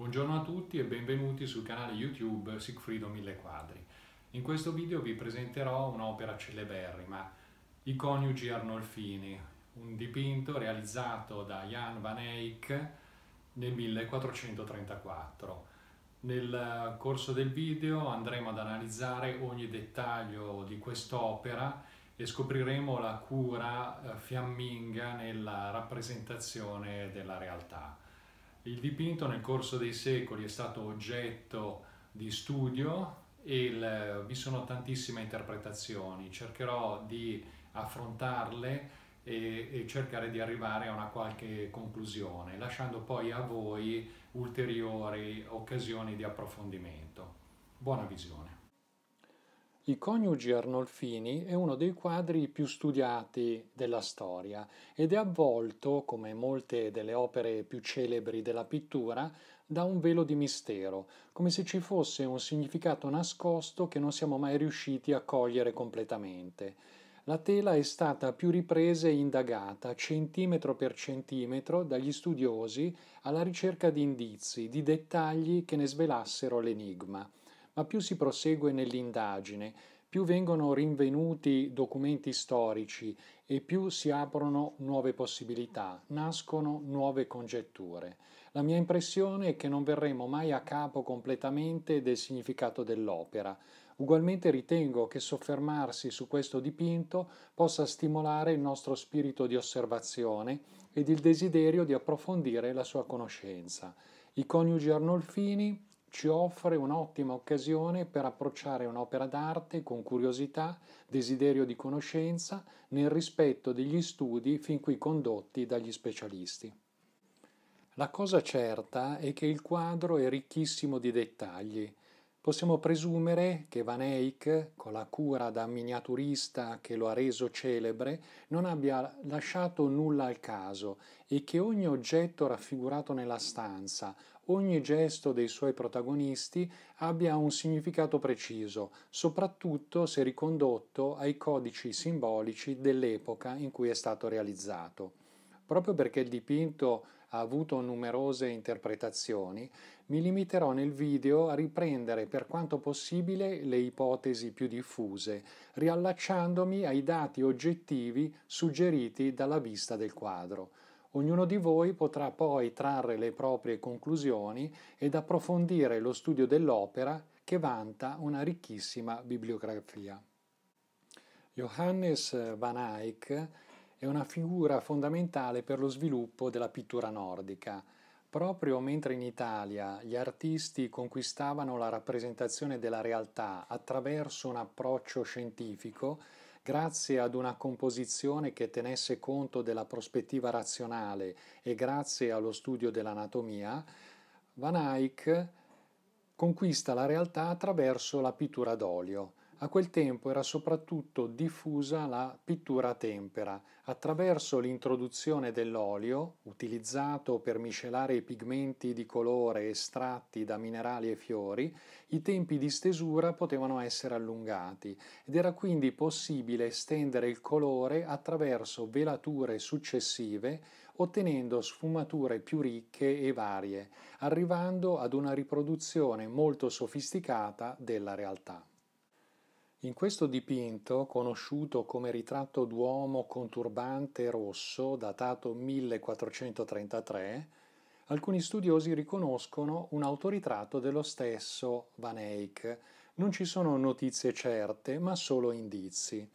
Buongiorno a tutti e benvenuti sul canale YouTube Sigfrido Mille Quadri. In questo video vi presenterò un'opera celeberrima, I coniugi Arnolfini, un dipinto realizzato da Jan van Eyck nel 1434. Nel corso del video andremo ad analizzare ogni dettaglio di quest'opera e scopriremo la cura eh, fiamminga nella rappresentazione della realtà. Il dipinto nel corso dei secoli è stato oggetto di studio e vi sono tantissime interpretazioni. Cercherò di affrontarle e, cercare di arrivare a una qualche conclusione, lasciando poi a voi ulteriori occasioni di approfondimento. Buona visione. I coniugi Arnolfini è uno dei quadri più studiati della storia ed è avvolto, come molte delle opere più celebri della pittura, da un velo di mistero, come se ci fosse un significato nascosto che non siamo mai riusciti a cogliere completamente. La tela è stata a più riprese indagata centimetro per centimetro dagli studiosi alla ricerca di indizi, di dettagli che ne svelassero l'enigma ma più si prosegue nell'indagine, più vengono rinvenuti documenti storici e più si aprono nuove possibilità, nascono nuove congetture. La mia impressione è che non verremo mai a capo completamente del significato dell'opera. Ugualmente ritengo che soffermarsi su questo dipinto possa stimolare il nostro spirito di osservazione ed il desiderio di approfondire la sua conoscenza. I coniugi Arnolfini ci offre un'ottima occasione per approcciare un'opera d'arte con curiosità, desiderio di conoscenza, nel rispetto degli studi fin qui condotti dagli specialisti. La cosa certa è che il quadro è ricchissimo di dettagli possiamo presumere che Van Eyck, con la cura da miniaturista che lo ha reso celebre, non abbia lasciato nulla al caso e che ogni oggetto raffigurato nella stanza, ogni gesto dei suoi protagonisti abbia un significato preciso, soprattutto se ricondotto ai codici simbolici dell'epoca in cui è stato realizzato. Proprio perché il dipinto ha avuto numerose interpretazioni, mi limiterò nel video a riprendere per quanto possibile le ipotesi più diffuse, riallacciandomi ai dati oggettivi suggeriti dalla vista del quadro. Ognuno di voi potrà poi trarre le proprie conclusioni ed approfondire lo studio dell'opera che vanta una ricchissima bibliografia. Johannes van Eyck è una figura fondamentale per lo sviluppo della pittura nordica. Proprio mentre in Italia gli artisti conquistavano la rappresentazione della realtà attraverso un approccio scientifico, grazie ad una composizione che tenesse conto della prospettiva razionale e grazie allo studio dell'anatomia, Van Eyck conquista la realtà attraverso la pittura d'olio. A quel tempo era soprattutto diffusa la pittura a tempera, attraverso l'introduzione dell'olio, utilizzato per miscelare i pigmenti di colore estratti da minerali e fiori, i tempi di stesura potevano essere allungati ed era quindi possibile estendere il colore attraverso velature successive, ottenendo sfumature più ricche e varie, arrivando ad una riproduzione molto sofisticata della realtà. In questo dipinto, conosciuto come ritratto d'uomo con turbante rosso, datato 1433, alcuni studiosi riconoscono un autoritratto dello stesso Van Eyck. Non ci sono notizie certe, ma solo indizi.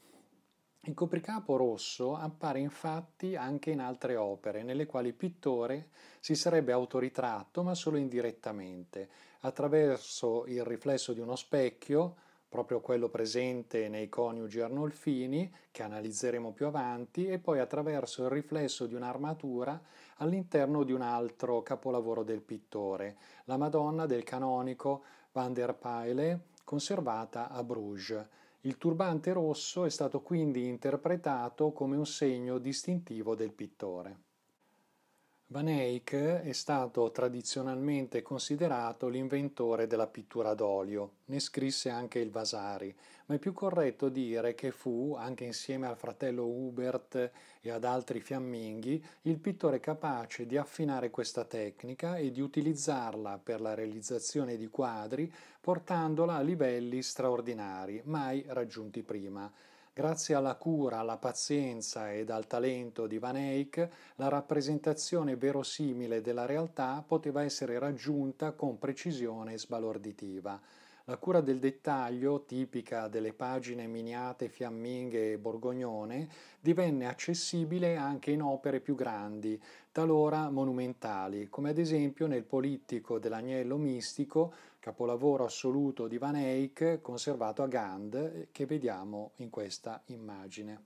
Il copricapo rosso appare infatti anche in altre opere, nelle quali il pittore si sarebbe autoritratto, ma solo indirettamente, attraverso il riflesso di uno specchio proprio quello presente nei coniugi Arnolfini, che analizzeremo più avanti, e poi attraverso il riflesso di un'armatura all'interno di un altro capolavoro del pittore, la Madonna del canonico Van der Paele, conservata a Bruges. Il turbante rosso è stato quindi interpretato come un segno distintivo del pittore. Van Eyck è stato tradizionalmente considerato l'inventore della pittura d'olio, ne scrisse anche il Vasari, ma è più corretto dire che fu, anche insieme al fratello Hubert e ad altri fiamminghi, il pittore capace di affinare questa tecnica e di utilizzarla per la realizzazione di quadri portandola a livelli straordinari, mai raggiunti prima. Grazie alla cura, alla pazienza ed al talento di Van Eyck, la rappresentazione verosimile della realtà poteva essere raggiunta con precisione sbalorditiva. La cura del dettaglio, tipica delle pagine miniate fiamminghe e borgognone, divenne accessibile anche in opere più grandi, talora monumentali, come ad esempio nel Polittico dell'Agnello Mistico, capolavoro assoluto di Van Eyck conservato a Gand eh, che vediamo in questa immagine.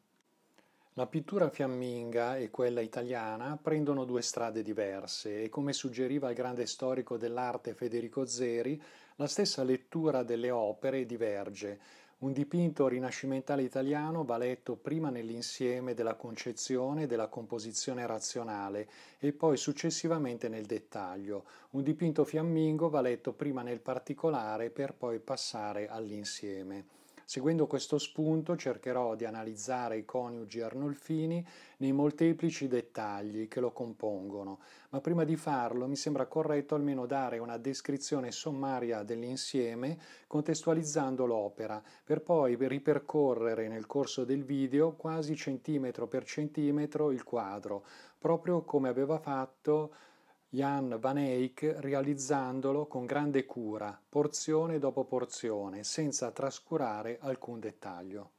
La pittura fiamminga e quella italiana prendono due strade diverse e come suggeriva il grande storico dell'arte Federico Zeri, la stessa lettura delle opere diverge, un dipinto rinascimentale italiano va letto prima nell'insieme della concezione e della composizione razionale e poi successivamente nel dettaglio. Un dipinto fiammingo va letto prima nel particolare per poi passare all'insieme. Seguendo questo spunto cercherò di analizzare i coniugi Arnolfini nei molteplici dettagli che lo compongono, ma prima di farlo mi sembra corretto almeno dare una descrizione sommaria dell'insieme contestualizzando l'opera, per poi ripercorrere nel corso del video quasi centimetro per centimetro il quadro, proprio come aveva fatto Jan van Eyck realizzandolo con grande cura, porzione dopo porzione, senza trascurare alcun dettaglio.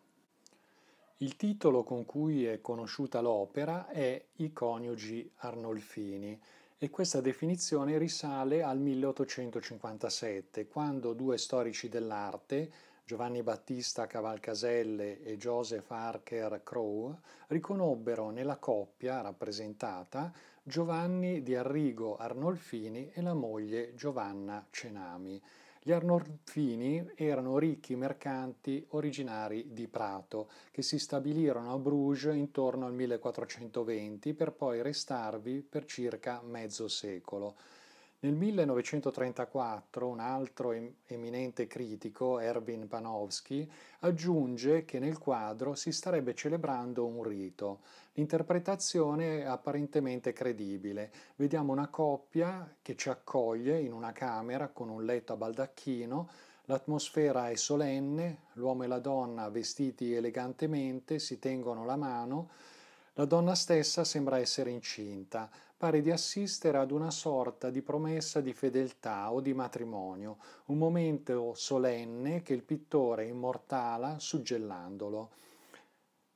Il titolo con cui è conosciuta l'opera è I coniugi Arnolfini e questa definizione risale al 1857, quando due storici dell'arte, Giovanni Battista Cavalcaselle e Joseph Harker Crowe riconobbero nella coppia rappresentata Giovanni di Arrigo Arnolfini e la moglie Giovanna Cenami. Gli Arnolfini erano ricchi mercanti originari di Prato, che si stabilirono a Bruges intorno al 1420 per poi restarvi per circa mezzo secolo. Nel 1934 un altro eminente critico, Erwin Panofsky, aggiunge che nel quadro si starebbe celebrando un rito. L'interpretazione è apparentemente credibile. Vediamo una coppia che ci accoglie in una camera con un letto a baldacchino, l'atmosfera è solenne, l'uomo e la donna vestiti elegantemente si tengono la mano, la donna stessa sembra essere incinta, pare di assistere ad una sorta di promessa di fedeltà o di matrimonio, un momento solenne che il pittore immortala suggellandolo.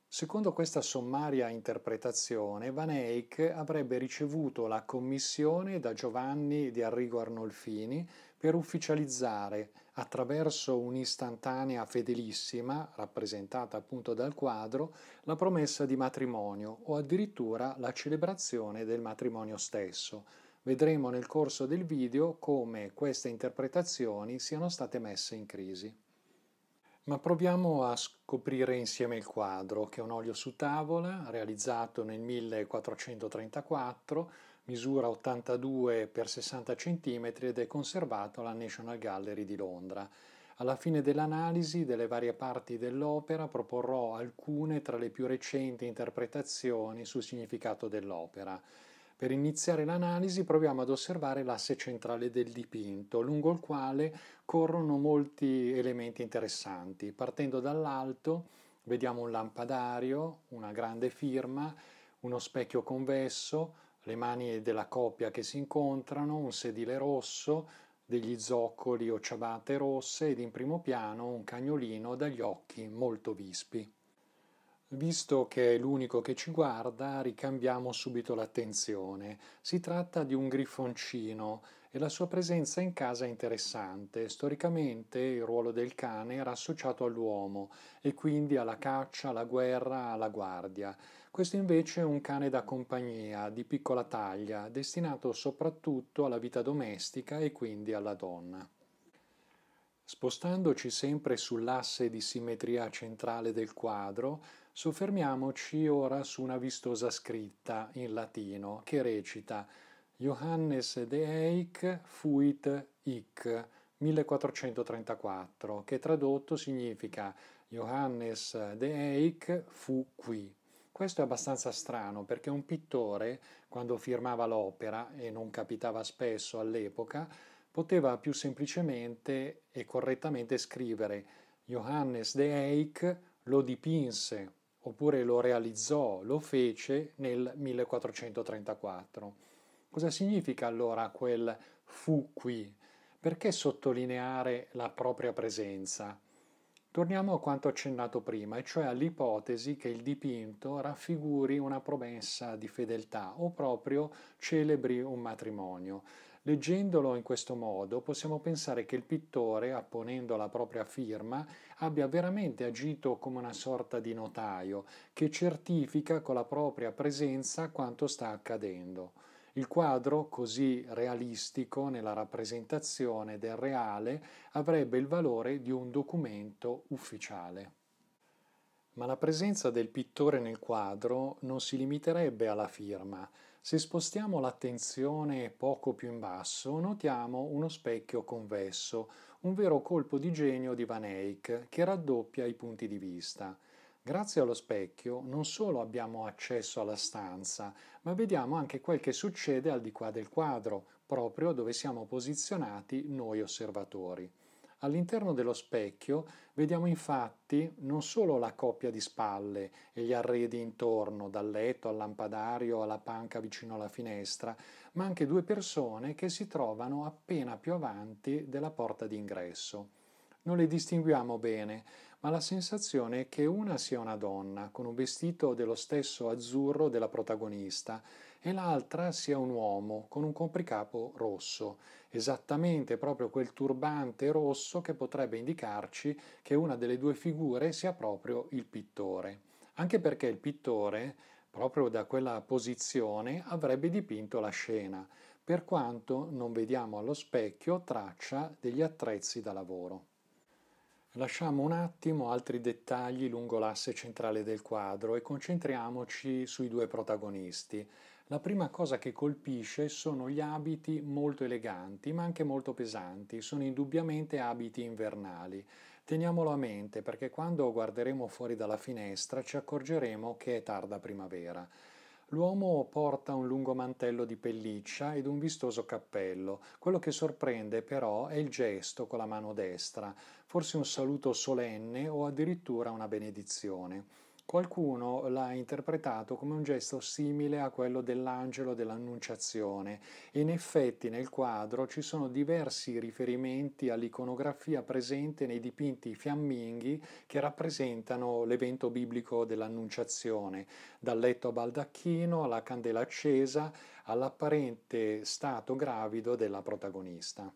Secondo questa sommaria interpretazione, Van Eyck avrebbe ricevuto la commissione da Giovanni di Arrigo Arnolfini per ufficializzare attraverso un'istantanea fedelissima, rappresentata appunto dal quadro, la promessa di matrimonio o addirittura la celebrazione del matrimonio stesso. Vedremo nel corso del video come queste interpretazioni siano state messe in crisi. Ma proviamo a scoprire insieme il quadro, che è un olio su tavola realizzato nel 1434 misura 82 x 60 cm ed è conservato alla National Gallery di Londra. Alla fine dell'analisi delle varie parti dell'opera proporrò alcune tra le più recenti interpretazioni sul significato dell'opera. Per iniziare l'analisi proviamo ad osservare l'asse centrale del dipinto, lungo il quale corrono molti elementi interessanti. Partendo dall'alto vediamo un lampadario, una grande firma, uno specchio convesso, le mani della coppia che si incontrano, un sedile rosso, degli zoccoli o ciabatte rosse ed in primo piano un cagnolino dagli occhi molto vispi. Visto che è l'unico che ci guarda, ricambiamo subito l'attenzione. Si tratta di un grifoncino e la sua presenza in casa è interessante. Storicamente il ruolo del cane era associato all'uomo e quindi alla caccia, alla guerra, alla guardia. Questo invece è un cane da compagnia, di piccola taglia, destinato soprattutto alla vita domestica e quindi alla donna. Spostandoci sempre sull'asse di simmetria centrale del quadro, soffermiamoci ora su una vistosa scritta in latino che recita Johannes de Eich fuit hic 1434, che tradotto significa Johannes de Eich fu qui. Questo è abbastanza strano perché un pittore, quando firmava l'opera, e non capitava spesso all'epoca, poteva più semplicemente e correttamente scrivere Johannes de Eyck lo dipinse oppure lo realizzò, lo fece nel 1434. Cosa significa allora quel fu qui? Perché sottolineare la propria presenza? Torniamo a quanto accennato prima, e cioè all'ipotesi che il dipinto raffiguri una promessa di fedeltà o proprio celebri un matrimonio. Leggendolo in questo modo possiamo pensare che il pittore, apponendo la propria firma, abbia veramente agito come una sorta di notaio che certifica con la propria presenza quanto sta accadendo. Il quadro, così realistico nella rappresentazione del reale, avrebbe il valore di un documento ufficiale. Ma la presenza del pittore nel quadro non si limiterebbe alla firma. Se spostiamo l'attenzione poco più in basso, notiamo uno specchio convesso, un vero colpo di genio di Van Eyck che raddoppia i punti di vista. Grazie allo specchio non solo abbiamo accesso alla stanza, ma vediamo anche quel che succede al di qua del quadro, proprio dove siamo posizionati noi osservatori. All'interno dello specchio vediamo infatti non solo la coppia di spalle e gli arredi intorno, dal letto al lampadario alla panca vicino alla finestra, ma anche due persone che si trovano appena più avanti della porta d'ingresso. Non le distinguiamo bene, ma la sensazione è che una sia una donna, con un vestito dello stesso azzurro della protagonista, e l'altra sia un uomo, con un copricapo rosso, esattamente proprio quel turbante rosso che potrebbe indicarci che una delle due figure sia proprio il pittore. Anche perché il pittore, proprio da quella posizione, avrebbe dipinto la scena, per quanto non vediamo allo specchio traccia degli attrezzi da lavoro. Lasciamo un attimo altri dettagli lungo l'asse centrale del quadro e concentriamoci sui due protagonisti. La prima cosa che colpisce sono gli abiti molto eleganti ma anche molto pesanti, sono indubbiamente abiti invernali. Teniamolo a mente perché quando guarderemo fuori dalla finestra ci accorgeremo che è tarda primavera. L'uomo porta un lungo mantello di pelliccia ed un vistoso cappello. Quello che sorprende però è il gesto con la mano destra, forse un saluto solenne o addirittura una benedizione. Qualcuno l'ha interpretato come un gesto simile a quello dell'angelo dell'Annunciazione e in effetti nel quadro ci sono diversi riferimenti all'iconografia presente nei dipinti fiamminghi che rappresentano l'evento biblico dell'Annunciazione, dal letto a baldacchino alla candela accesa all'apparente stato gravido della protagonista.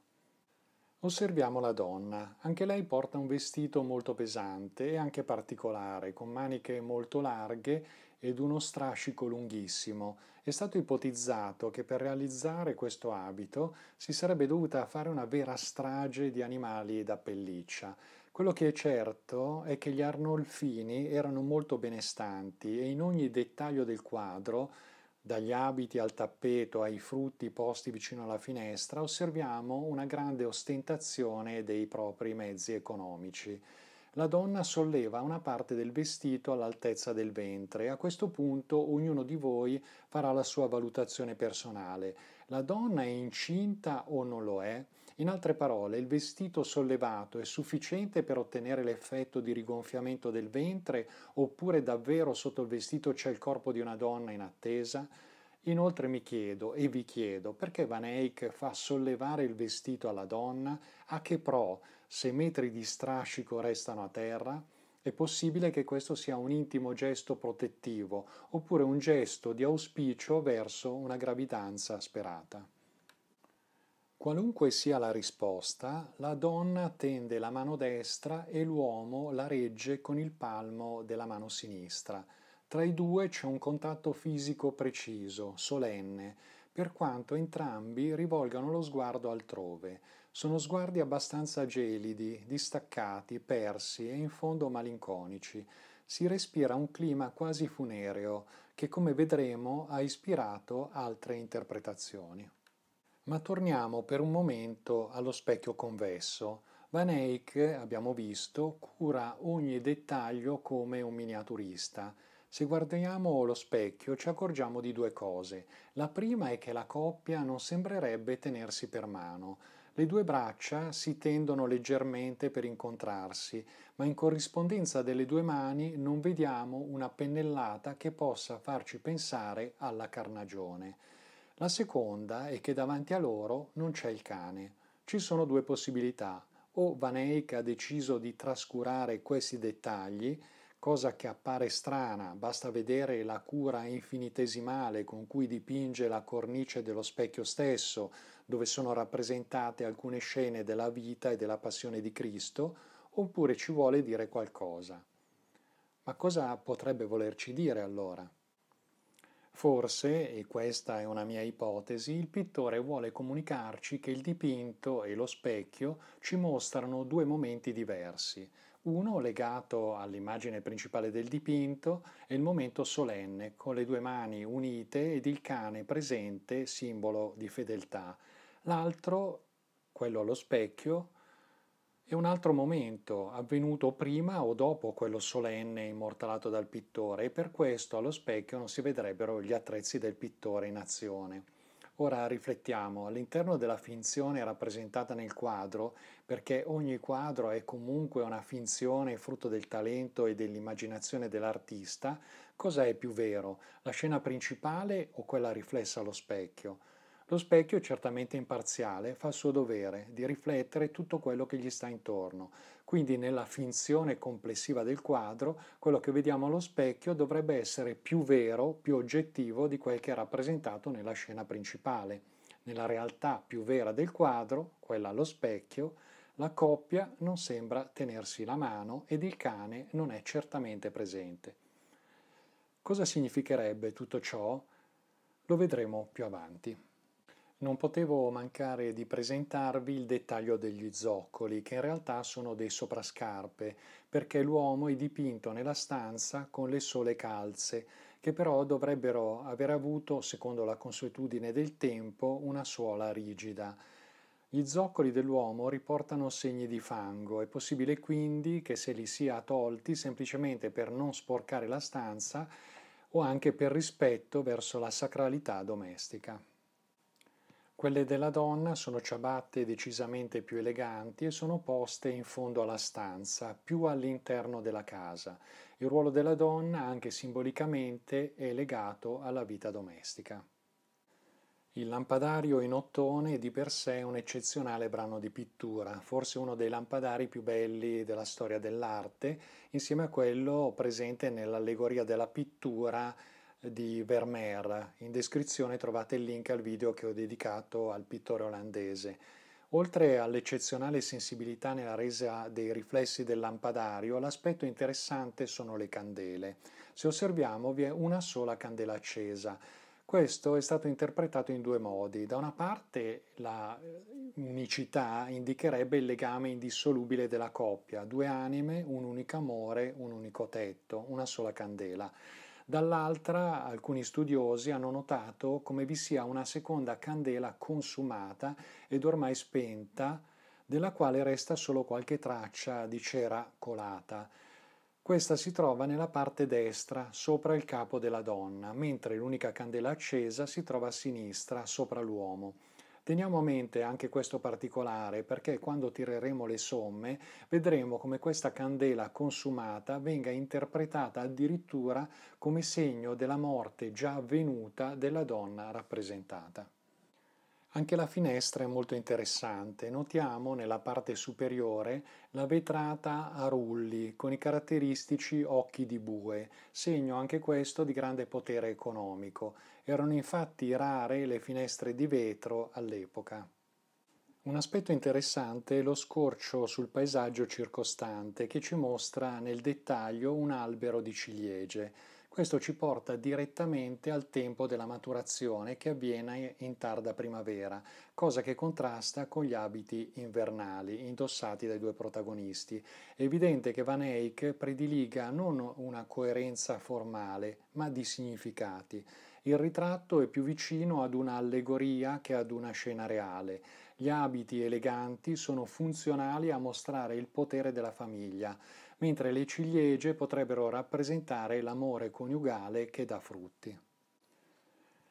Osserviamo la donna. Anche lei porta un vestito molto pesante e anche particolare, con maniche molto larghe ed uno strascico lunghissimo. È stato ipotizzato che per realizzare questo abito si sarebbe dovuta fare una vera strage di animali da pelliccia. Quello che è certo è che gli Arnolfini erano molto benestanti e in ogni dettaglio del quadro dagli abiti al tappeto ai frutti posti vicino alla finestra osserviamo una grande ostentazione dei propri mezzi economici. La donna solleva una parte del vestito all'altezza del ventre e a questo punto ognuno di voi farà la sua valutazione personale. La donna è incinta o non lo è? In altre parole, il vestito sollevato è sufficiente per ottenere l'effetto di rigonfiamento del ventre oppure davvero sotto il vestito c'è il corpo di una donna in attesa? Inoltre mi chiedo e vi chiedo perché Van Eyck fa sollevare il vestito alla donna? A che pro? Se metri di strascico restano a terra? È possibile che questo sia un intimo gesto protettivo oppure un gesto di auspicio verso una gravidanza sperata. Qualunque sia la risposta, la donna tende la mano destra e l'uomo la regge con il palmo della mano sinistra. Tra i due c'è un contatto fisico preciso, solenne, per quanto entrambi rivolgano lo sguardo altrove. Sono sguardi abbastanza gelidi, distaccati, persi e in fondo malinconici. Si respira un clima quasi funereo che, come vedremo, ha ispirato altre interpretazioni. Ma torniamo per un momento allo specchio convesso. Van Eyck, abbiamo visto, cura ogni dettaglio come un miniaturista. Se guardiamo lo specchio ci accorgiamo di due cose. La prima è che la coppia non sembrerebbe tenersi per mano. Le due braccia si tendono leggermente per incontrarsi, ma in corrispondenza delle due mani non vediamo una pennellata che possa farci pensare alla carnagione. La seconda è che davanti a loro non c'è il cane. Ci sono due possibilità. O Van Eyck ha deciso di trascurare questi dettagli, cosa che appare strana, basta vedere la cura infinitesimale con cui dipinge la cornice dello specchio stesso, dove sono rappresentate alcune scene della vita e della passione di Cristo, oppure ci vuole dire qualcosa. Ma cosa potrebbe volerci dire allora? Forse, e questa è una mia ipotesi, il pittore vuole comunicarci che il dipinto e lo specchio ci mostrano due momenti diversi, uno legato all'immagine principale del dipinto è il momento solenne, con le due mani unite ed il cane presente, simbolo di fedeltà. L'altro, quello allo specchio, e un altro momento, avvenuto prima o dopo quello solenne immortalato dal pittore, e per questo allo specchio non si vedrebbero gli attrezzi del pittore in azione. Ora riflettiamo, all'interno della finzione rappresentata nel quadro, perché ogni quadro è comunque una finzione frutto del talento e dell'immaginazione dell'artista, cosa è più vero, la scena principale o quella riflessa allo specchio? Lo specchio, certamente imparziale, fa il suo dovere di riflettere tutto quello che gli sta intorno, quindi nella finzione complessiva del quadro, quello che vediamo allo specchio dovrebbe essere più vero, più oggettivo di quel che è rappresentato nella scena principale. Nella realtà più vera del quadro, quella allo specchio, la coppia non sembra tenersi la mano ed il cane non è certamente presente. Cosa significherebbe tutto ciò? Lo vedremo più avanti. Non potevo mancare di presentarvi il dettaglio degli zoccoli, che in realtà sono dei soprascarpe, perché l'uomo è dipinto nella stanza con le sole calze, che però dovrebbero aver avuto, secondo la consuetudine del tempo, una suola rigida. Gli zoccoli dell'uomo riportano segni di fango, è possibile quindi che se li sia tolti semplicemente per non sporcare la stanza o anche per rispetto verso la sacralità domestica. Quelle della donna sono ciabatte decisamente più eleganti e sono poste in fondo alla stanza, più all'interno della casa. Il ruolo della donna, anche simbolicamente, è legato alla vita domestica. Il lampadario in ottone è di per sé un eccezionale brano di pittura, forse uno dei lampadari più belli della storia dell'arte, insieme a quello presente nell'allegoria della pittura di Vermeer. In descrizione trovate il link al video che ho dedicato al pittore olandese. Oltre all'eccezionale sensibilità nella resa dei riflessi del lampadario, l'aspetto interessante sono le candele. Se osserviamo vi è una sola candela accesa. Questo è stato interpretato in due modi. Da una parte la eh, unicità indicherebbe il legame indissolubile della coppia, due anime, un unico amore, un unico tetto, una sola candela dall'altra alcuni studiosi hanno notato come vi sia una seconda candela consumata ed ormai spenta, della quale resta solo qualche traccia di cera colata. Questa si trova nella parte destra, sopra il capo della donna, mentre l'unica candela accesa si trova a sinistra, sopra l'uomo. Teniamo a mente anche questo particolare perché quando tireremo le somme vedremo come questa candela consumata venga interpretata addirittura come segno della morte già avvenuta della donna rappresentata. Anche la finestra è molto interessante. Notiamo nella parte superiore la vetrata a rulli con i caratteristici occhi di bue, segno anche questo di grande potere economico. Erano infatti rare le finestre di vetro all'epoca. Un aspetto interessante è lo scorcio sul paesaggio circostante che ci mostra nel dettaglio un albero di ciliegie. Questo ci porta direttamente al tempo della maturazione che avviene in tarda primavera, cosa che contrasta con gli abiti invernali indossati dai due protagonisti. È evidente che Van Eyck prediliga non una coerenza formale, ma di significati. Il ritratto è più vicino ad un'allegoria che ad una scena reale. Gli abiti eleganti sono funzionali a mostrare il potere della famiglia mentre le ciliegie potrebbero rappresentare l'amore coniugale che dà frutti.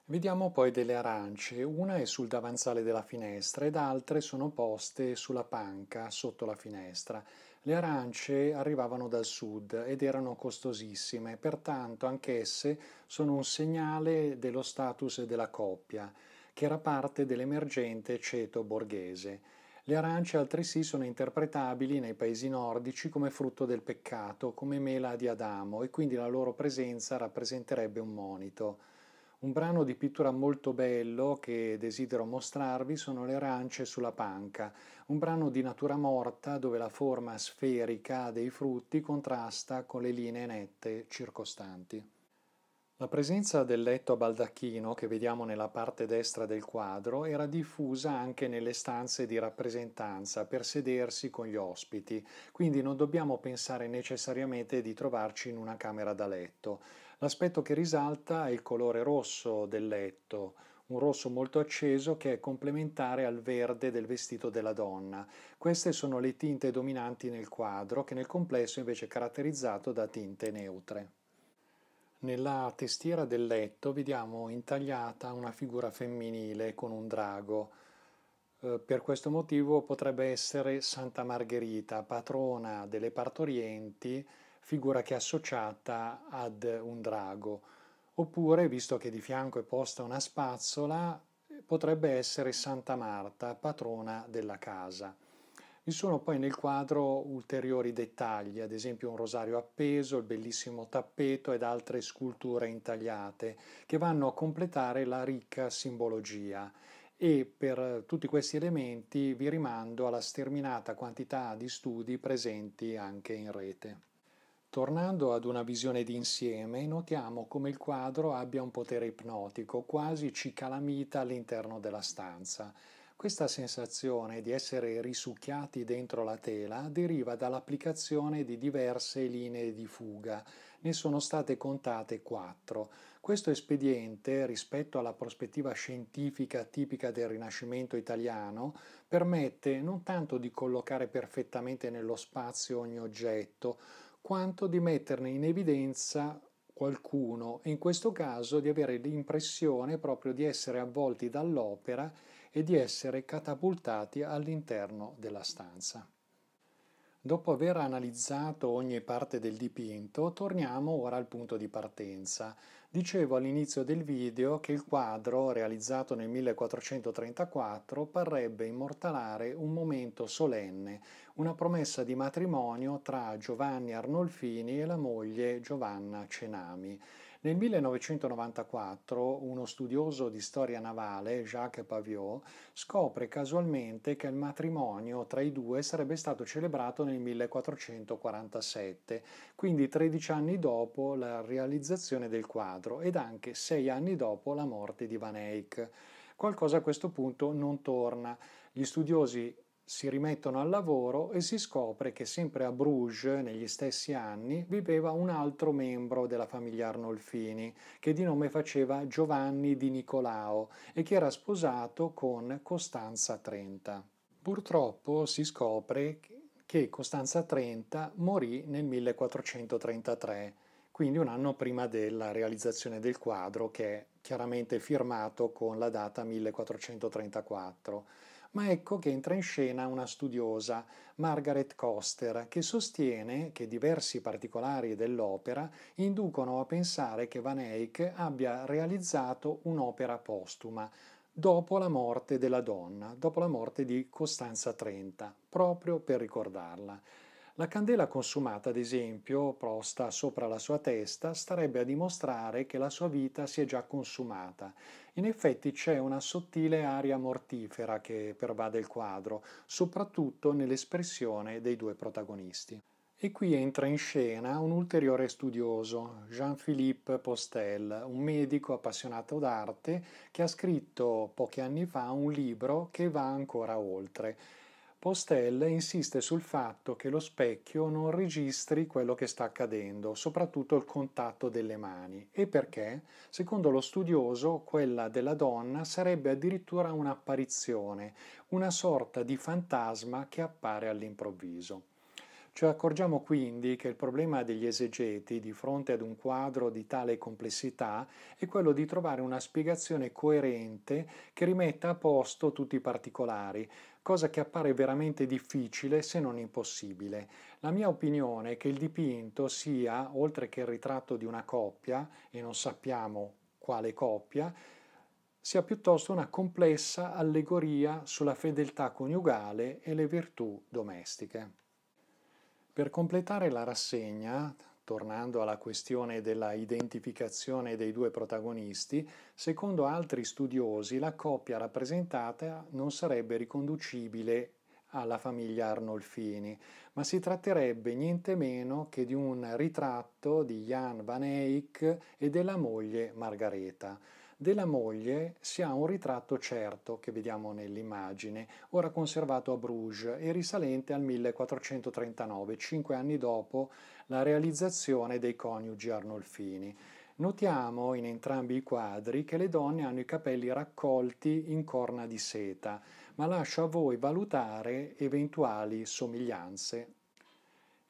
Vediamo poi delle arance, una è sul davanzale della finestra ed altre sono poste sulla panca sotto la finestra. Le arance arrivavano dal sud ed erano costosissime, pertanto anch'esse sono un segnale dello status della coppia, che era parte dell'emergente ceto borghese. Le arance altresì sono interpretabili nei paesi nordici come frutto del peccato, come mela di Adamo, e quindi la loro presenza rappresenterebbe un monito. Un brano di pittura molto bello che desidero mostrarvi sono Le arance sulla panca, un brano di natura morta dove la forma sferica dei frutti contrasta con le linee nette circostanti. La presenza del letto a baldacchino che vediamo nella parte destra del quadro era diffusa anche nelle stanze di rappresentanza per sedersi con gli ospiti, quindi non dobbiamo pensare necessariamente di trovarci in una camera da letto. L'aspetto che risalta è il colore rosso del letto, un rosso molto acceso che è complementare al verde del vestito della donna. Queste sono le tinte dominanti nel quadro che nel complesso invece è caratterizzato da tinte neutre. Nella testiera del letto vediamo intagliata una figura femminile con un drago. Eh, per questo motivo potrebbe essere Santa Margherita, patrona delle partorienti, figura che è associata ad un drago. Oppure, visto che di fianco è posta una spazzola, potrebbe essere Santa Marta, patrona della casa. Vi sono poi nel quadro ulteriori dettagli, ad esempio un rosario appeso, il bellissimo tappeto ed altre sculture intagliate, che vanno a completare la ricca simbologia e per tutti questi elementi vi rimando alla sterminata quantità di studi presenti anche in rete. Tornando ad una visione d'insieme, notiamo come il quadro abbia un potere ipnotico, quasi ci calamita all'interno della stanza. Questa sensazione di essere risucchiati dentro la tela deriva dall'applicazione di diverse linee di fuga, ne sono state contate quattro. Questo espediente, rispetto alla prospettiva scientifica tipica del Rinascimento italiano, permette non tanto di collocare perfettamente nello spazio ogni oggetto, quanto di metterne in evidenza qualcuno e in questo caso di avere l'impressione proprio di essere avvolti dall'opera e di essere catapultati all'interno della stanza. Dopo aver analizzato ogni parte del dipinto, torniamo ora al punto di partenza. Dicevo all'inizio del video che il quadro, realizzato nel 1434, parrebbe immortalare un momento solenne, una promessa di matrimonio tra Giovanni Arnolfini e la moglie Giovanna Cenami. Nel 1994 uno studioso di storia navale, Jacques Paviot, scopre casualmente che il matrimonio tra i due sarebbe stato celebrato nel 1447, quindi 13 anni dopo la realizzazione del quadro ed anche 6 anni dopo la morte di Van Eyck. Qualcosa a questo punto non torna. Gli studiosi si rimettono al lavoro e si scopre che sempre a Bruges, negli stessi anni, viveva un altro membro della famiglia Arnolfini, che di nome faceva Giovanni di Nicolao e che era sposato con Costanza Trenta. Purtroppo si scopre che Costanza Trenta morì nel 1433, quindi un anno prima della realizzazione del quadro che è chiaramente firmato con la data 1434 ma ecco che entra in scena una studiosa, Margaret Coster, che sostiene che diversi particolari dell'opera inducono a pensare che Van Eyck abbia realizzato un'opera postuma, dopo la morte della donna, dopo la morte di Costanza Trenta, proprio per ricordarla. La candela consumata, ad esempio, posta sopra la sua testa, starebbe a dimostrare che la sua vita si è già consumata in effetti c'è una sottile aria mortifera che pervade il quadro, soprattutto nell'espressione dei due protagonisti. E qui entra in scena un ulteriore studioso, Jean-Philippe Postel, un medico appassionato d'arte che ha scritto pochi anni fa un libro che va ancora oltre Postel insiste sul fatto che lo specchio non registri quello che sta accadendo, soprattutto il contatto delle mani, e perché, secondo lo studioso, quella della donna sarebbe addirittura un'apparizione, una sorta di fantasma che appare all'improvviso. Ci accorgiamo quindi che il problema degli esegeti di fronte ad un quadro di tale complessità è quello di trovare una spiegazione coerente che rimetta a posto tutti i particolari, cosa che appare veramente difficile se non impossibile. La mia opinione è che il dipinto sia, oltre che il ritratto di una coppia, e non sappiamo quale coppia, sia piuttosto una complessa allegoria sulla fedeltà coniugale e le virtù domestiche. Per completare la rassegna tornando alla questione della identificazione dei due protagonisti, secondo altri studiosi la coppia rappresentata non sarebbe riconducibile alla famiglia Arnolfini, ma si tratterebbe niente meno che di un ritratto di Jan van Eyck e della moglie Margareta. Della moglie si ha un ritratto certo, che vediamo nell'immagine, ora conservato a Bruges e risalente al 1439, cinque anni dopo la realizzazione dei coniugi Arnolfini. Notiamo in entrambi i quadri che le donne hanno i capelli raccolti in corna di seta, ma lascio a voi valutare eventuali somiglianze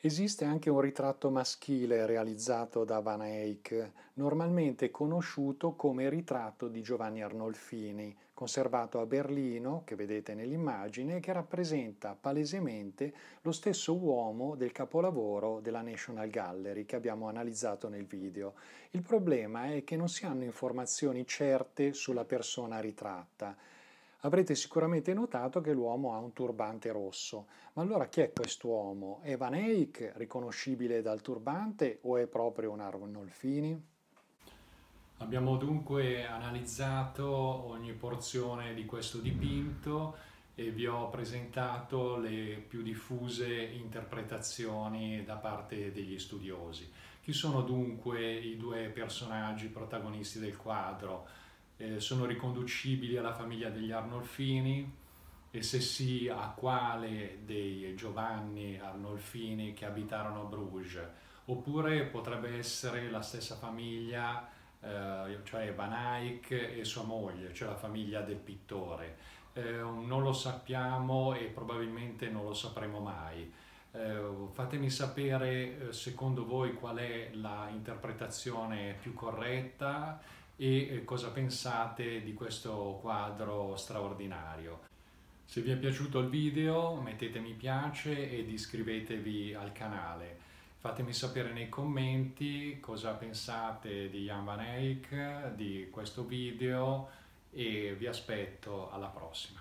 Esiste anche un ritratto maschile realizzato da Van Eyck, normalmente conosciuto come ritratto di Giovanni Arnolfini, conservato a Berlino, che vedete nell'immagine, che rappresenta palesemente lo stesso uomo del capolavoro della National Gallery che abbiamo analizzato nel video. Il problema è che non si hanno informazioni certe sulla persona ritratta avrete sicuramente notato che l'uomo ha un turbante rosso. Ma allora chi è quest'uomo? È Van Eyck, riconoscibile dal turbante, o è proprio un Arnolfini? Abbiamo dunque analizzato ogni porzione di questo dipinto e vi ho presentato le più diffuse interpretazioni da parte degli studiosi. Chi sono dunque i due personaggi protagonisti del quadro? eh, sono riconducibili alla famiglia degli Arnolfini e se sì a quale dei Giovanni Arnolfini che abitarono a Bruges oppure potrebbe essere la stessa famiglia eh, cioè Van Eyck e sua moglie cioè la famiglia del pittore eh, non lo sappiamo e probabilmente non lo sapremo mai eh, fatemi sapere eh, secondo voi qual è l'interpretazione più corretta e eh, cosa pensate di questo quadro straordinario. Se vi è piaciuto il video mettete mi piace ed iscrivetevi al canale. Fatemi sapere nei commenti cosa pensate di Jan Van Eyck, di questo video e vi aspetto alla prossima.